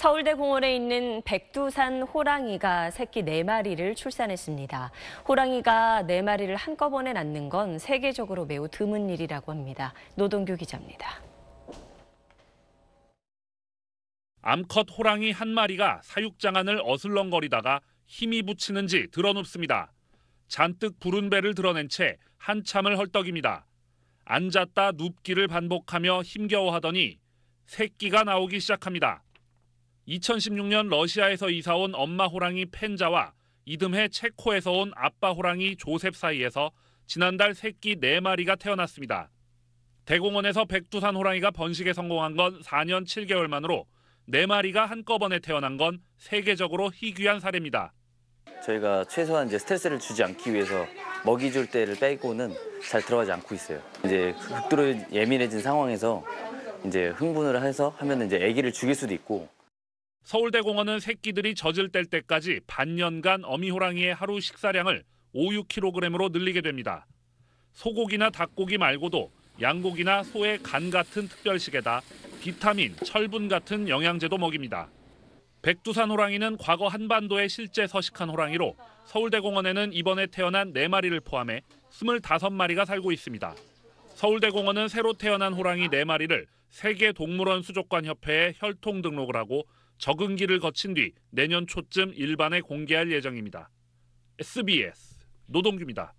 서울대 공원에 있는 백두산 호랑이가 새끼 4마리를 출산했습니다. 호랑이가 4마리를 한꺼번에 낳는 건 세계적으로 매우 드문 일이라고 합니다. 노동규 기자입니다. 암컷 호랑이 한 마리가 사육장안을 어슬렁거리다가 힘이 붙이는지 드러눕습니다. 잔뜩 부른 배를 드러낸 채 한참을 헐떡입니다. 앉았다 눕기를 반복하며 힘겨워하더니 새끼가 나오기 시작합니다. 2016년 러시아에서 이사온 엄마 호랑이 펜자와 이듬해 체코에서 온 아빠 호랑이 조셉 사이에서 지난달 새끼 4마리가 태어났습니다. 대공원에서 백두산 호랑이가 번식에 성공한 건 4년 7개월 만으로 4마리가 한꺼번에 태어난 건 세계적으로 희귀한 사례입니다. 저희가 최소한 이제 스트레스를 주지 않기 위해서 먹이 줄 때를 빼고는 잘 들어가지 않고 있어요. 이제 극도로 예민해진 상황에서 이제 흥분을 해서 하면 이제 아기를 죽일 수도 있고 서울대공원은 새끼들이 젖을 뗄 때까지 반년간 어미호랑이의 하루 식사량을 5, 6kg으로 늘리게 됩니다. 소고기나 닭고기 말고도 양고기나 소의 간 같은 특별식에다 비타민, 철분 같은 영양제도 먹입니다. 백두산 호랑이는 과거 한반도에 실제 서식한 호랑이로 서울대공원에는 이번에 태어난 4마리를 포함해 25마리가 살고 있습니다. 서울대공원은 새로 태어난 호랑이 4마리를 세계동물원 수족관협회에 혈통 등록을 하고 적응기를 거친 뒤 내년 초쯤 일반에 공개할 예정입니다. SBS 노동규입니다.